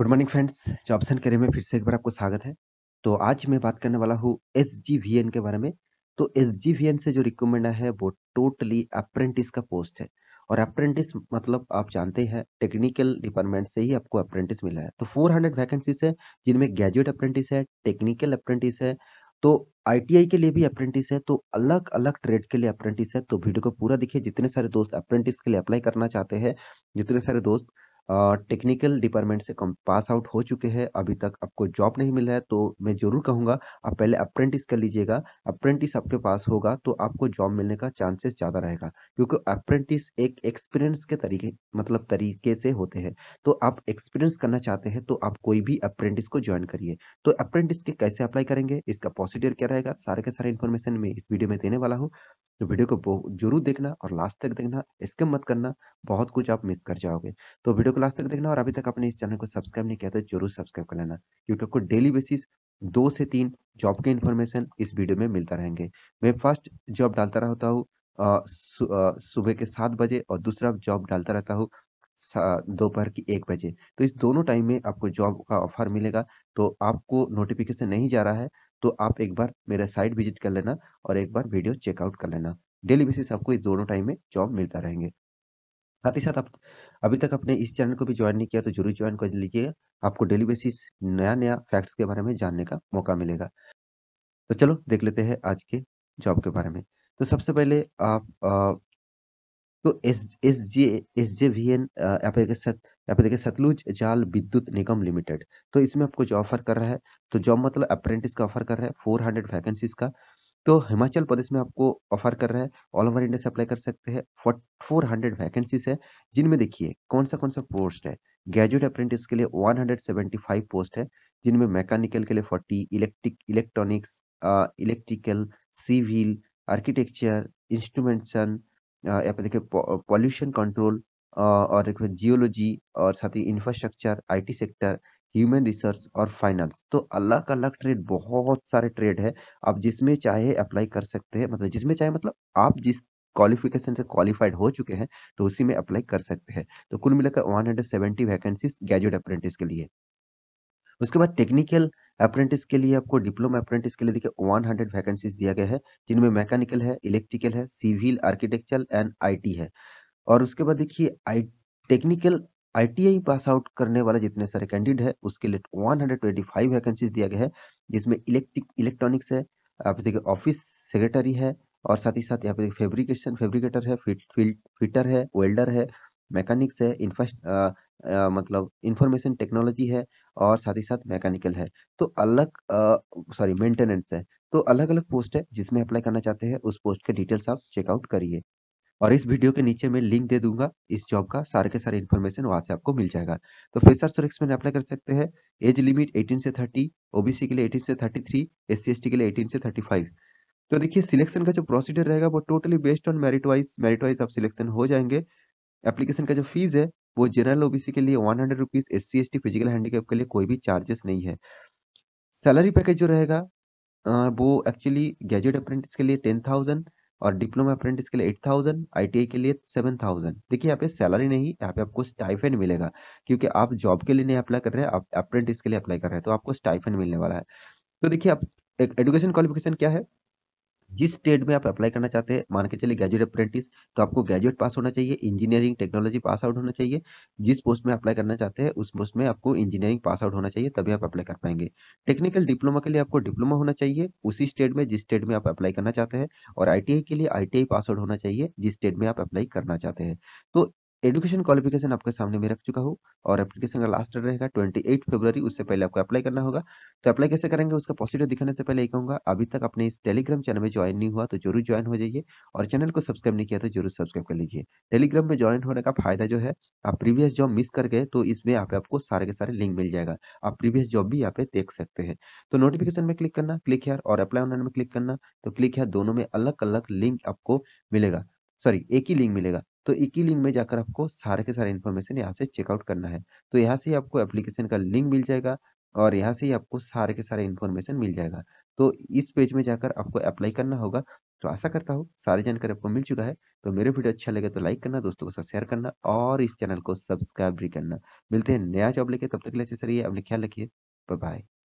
good morning friends jobs and career में फिर से एक बार आपको स्वागत है तो आज मैं बात करने वाला हूँ एस के बारे में तो एस से जो रिक्रूटमेंट है वो टोटली अप्रेंटिस का पोस्ट है और अप्रेंटिस मतलब आप जानते हैं टेक्निकल डिपार्टमेंट से ही आपको अप्रेंटिस मिला है तो 400 हंड्रेड वैकेंसीज है जिनमें ग्रेजुएट अप्रेंटिस है टेक्निकल अप्रेंटिस है तो आईटीआई के लिए भी अप्रेंटिस है तो अलग अलग ट्रेड के लिए अप्रेंटिस है तो वीडियो को पूरा देखिए जितने सारे दोस्त अप्रेंटिस के लिए अप्लाई करना चाहते हैं जितने सारे दोस्त टेक्निकल डिपार्टमेंट से कम पास आउट हो चुके हैं अभी तक आपको जॉब नहीं मिला है तो मैं ज़रूर कहूँगा आप पहले अप्रेंटिस कर लीजिएगा अप्रेंटिस आपके पास होगा तो आपको जॉब मिलने का चांसेस ज़्यादा रहेगा क्योंकि अप्रेंटिस एक एक्सपीरियंस के तरीके मतलब तरीके से होते हैं तो आप एक्सपीरियंस करना चाहते हैं तो आप कोई भी अप्रेंटिस को ज्वाइन करिए तो अप्रेंटिस के कैसे अप्लाई करेंगे इसका प्रोसीडियर क्या रहेगा सारे के सारे इन्फॉर्मेशन मैं इस वीडियो में देने वाला हूँ तो वीडियो को जरूर देखना और लास्ट तक देखना इसके मत करना बहुत कुछ आप मिस कर जाओगे तो वीडियो को लास्ट तक देखना और अभी तक अपने इस चैनल को सब्सक्राइब नहीं किया था तो जरूर सब्सक्राइब कर लेना क्योंकि आपको डेली बेसिस दो से तीन जॉब के इन्फॉर्मेशन इस वीडियो में मिलता रहेंगे मैं फर्स्ट जॉब डालता रहता हूँ सुबह के सात बजे और दूसरा जॉब डालता रहता हूँ दोपहर की एक बजे तो इस दोनों टाइम में आपको जॉब का ऑफर मिलेगा तो आपको नोटिफिकेशन नहीं जा रहा है तो आप एक बार मेरा साइट विजिट कर लेना और एक बार वीडियो चेकआउट कर लेना डेली बेसिस आपको इस दोनों टाइम में जॉब मिलता रहेंगे साथ ही साथ आप अभी तक अपने इस चैनल को भी ज्वाइन नहीं किया तो जरूर ज्वाइन कर लीजिएगा आपको डेली बेसिस नया नया फैक्ट्स के बारे में जानने का मौका मिलेगा तो चलो देख लेते हैं आज के जॉब के बारे में तो सबसे पहले आप आ, तो S S J S J V N यहाँ देखिए सतलुज जाल विद्युत निगम लिमिटेड तो इसमें आपको जो ऑफर कर रहा है तो जॉब मतलब अप्रेंटिस का ऑफर कर रहा है फोर हंड्रेड वैकेंसीज का तो हिमाचल प्रदेश में आपको ऑफर कर रहा है ऑल ओवर इंडिया से अप्लाई कर सकते हैं फोर हंड्रेड वैकेंसीज है जिनमें देखिए कौन सा कौन सा पोस्ट है ग्रेजुएट अप्रेंटिस के लिए 175 पोस्ट है जिनमें मैकेनिकल के लिए 40 electric electronics electrical civil architecture instrumentation यहाँ पे देखिए पॉल्यूशन कंट्रोल और जियोलॉजी और साथ ही infrastructure I sector human research और फाइनेंस तो अलग अलग ट्रेड बहुत सारे ट्रेड है आप जिसमें चाहे अप्लाई कर सकते हैं मतलब जिसमें चाहे मतलब आप जिस क्वालिफिकेशन से क्वालिफाइड हो चुके हैं तो उसी में अप्लाई कर सकते हैं तो कुल मिलाकर 170 वैकेंसीज ग्रेजुएट अप्रेंटिस के लिए उसके बाद टेक्निकल अप्रेंटिस के लिए आपको डिप्लोमा अप्रेंटिस के लिए देखिए 100 वैकेंसीज दिया गया है जिनमें मैकेनिकल है इलेक्ट्रिकल है सिविल आर्किटेक्चर एंड आई है और उसके बाद देखिए I technical ITI pass out करने वाले जितने सारे कैंडिडेट है उसके लिए 125 वैकेंसीज दिया गया है जिसमें इलेक्ट्रिक इलेक्ट्रॉनिक्स है आप देखिए ऑफिस सेक्रेटरी है और साथ ही साथ यहाँ पे फेब्रिकेशन फेब्रिकेटर है फिट फिटर है वेल्डर है मैकेनिक्स है इंफ्रा मतलब इंफॉर्मेशन टेक्नोलॉजी है और साथ ही साथ मैकेनिकल है तो अलग सॉरी मेंटेनेंस है तो अलग अलग पोस्ट है जिसमें अप्लाई करना चाहते हैं उस पोस्ट के डिटेल्स आप चेकआउट करिए और इस वीडियो के नीचे मैं लिंक दे दूंगा इस जॉब का सारे के सारे इन्फॉर्मेशन वहाँ से आपको मिल जाएगा तो फेसर और एक्समेंट अप्लाई कर सकते हैं एज लिमिट 18 से 30 ओबीसी के लिए 18 से 33 एस एसटी के लिए 18 से 35 तो देखिए सिलेक्शन का जो प्रोसीडर रहेगा वो totally based on merit wise merit wise आप सिलेक्शन हो जाएंगे एप्लीकेशन का जो फीस है वो जनरल ओबीसी के लिए one hundred rupees S C S T physical handicap के लिए कोई भी चार्जेस नहीं है सैलरी पैकेज जो रहेगा वो एक्चुअली ग्रेजुएट अप्रेंटिस के लिए टेन थाउजेंड और डिप्लोमा अप्रेंटिस के लिए एट थाउजेंड आई के लिए सेवन थाउजेंड देखिए यहाँ पे सैलरी नहीं यहाँ पे आपको स्टाइफेन मिलेगा क्योंकि आप जॉब के लिए नहीं अप्लाई कर रहे हैं आप अप्रेंटिस के लिए अप्लाई कर रहे हैं तो आपको स्टाइफेन मिलने वाला है तो देखिए आप एजुकेशन क्वालिफिकेशन क्या है जिस ट्रेड में आप अप्लाई करना चाहते हैं मान के चलिए ग्रेजुएट अप्रेंटिस तो आपको ग्रेजुएट पास होना चाहिए इंजीनियरिंग टेक्नोलॉजी पास आउट होना चाहिए जिस पोस्ट में अप्लाई करना चाहते हैं उस पोस्ट में आपको इंजीनियरिंग पास आउट होना चाहिए तभी आप अप्लाई कर पाएंगे टेक्निकल डिप्लोमा के लिए आपको डिप्लोमा होना चाहिए उसी स्टेट में जिस स्टेट में आप अप्लाई करना चाहते हैं और आई के लिए आई पास आउट होना चाहिए जिस स्टेट में आप अप्लाई करना चाहते हैं तो एजुकेशन क्वालिफिकेशन आपके सामने में रख चुका हूँ और एप्लीकेशन का लास्ट डेट रहेगा ट्वेंटी एट फेब्रवरी उससे पहले आपको अप्लाई करना होगा तो अप्लाई कैसे करेंगे उसका पॉजिटिव दिखाने से पहले ये कहूँगा अभी तक अपने इस टेलीग्राम चैनल में ज्वाइन नहीं हुआ तो जरूर ज्वाइन हो जाइए और चैनल को सब्सक्राइब नहीं किया तो जरूर सब्सक्राइब कर लीजिए टेलीग्राम में ज्वाइन होने का फायदा जो है आप प्रीवियस जॉब मिस कर गए तो इसमें यहाँ पे आपको सारे के सारे लिंक मिल जाएगा आप प्रीवियस जॉब भी यहाँ पे देख सकते हैं तो नोटिफिकेशन में क्लिक करना क्लिक हेयर और अप्लाई ऑनलाइन में क्लिक करना तो क्लिक हेयर दोनों में अलग अलग लिंक आपको मिलेगा सॉरी एक ही लिंक मिलेगा तो एक ही लिंक में जाकर आपको सारे के सारे इन्फॉर्मेशन यहाँ से चेकआउट करना है तो यहाँ से आपको एप्लीकेशन का लिंक मिल जाएगा और यहाँ से ही आपको सारे के सारे इन्फॉर्मेशन मिल जाएगा तो इस पेज में जाकर आपको अप्लाई करना होगा तो आशा करता हूँ सारी जानकारी आपको मिल चुका है तो मेरे वीडियो अच्छा लगे तो लाइक करना दोस्तों के साथ शेयर करना और इस चैनल को सब्सक्राइब भी करना मिलते हैं नया जॉब लेके तब तक लिए अच्छे सर ये अपने ख्याल रखिए बाय